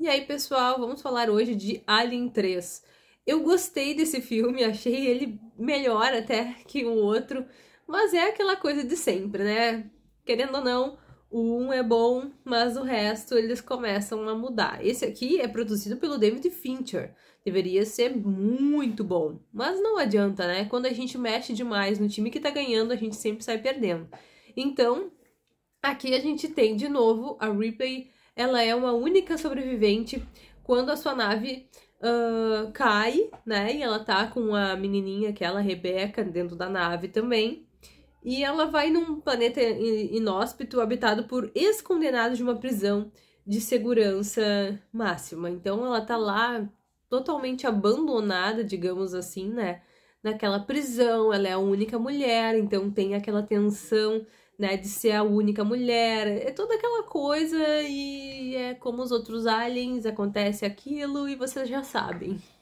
E aí, pessoal, vamos falar hoje de Alien 3. Eu gostei desse filme, achei ele melhor até que o outro, mas é aquela coisa de sempre, né? Querendo ou não, o um é bom, mas o resto eles começam a mudar. Esse aqui é produzido pelo David Fincher. Deveria ser muito bom, mas não adianta, né? Quando a gente mexe demais no time que tá ganhando, a gente sempre sai perdendo. Então, aqui a gente tem de novo a Ripley ela é uma única sobrevivente quando a sua nave uh, cai, né? E ela tá com a menininha, aquela Rebeca, dentro da nave também. E ela vai num planeta inóspito habitado por ex-condenados de uma prisão de segurança máxima. Então ela tá lá totalmente abandonada, digamos assim, né? Naquela prisão, ela é a única mulher, então tem aquela tensão né, de ser a única mulher, é toda aquela coisa e é como os outros aliens, acontece aquilo e vocês já sabem.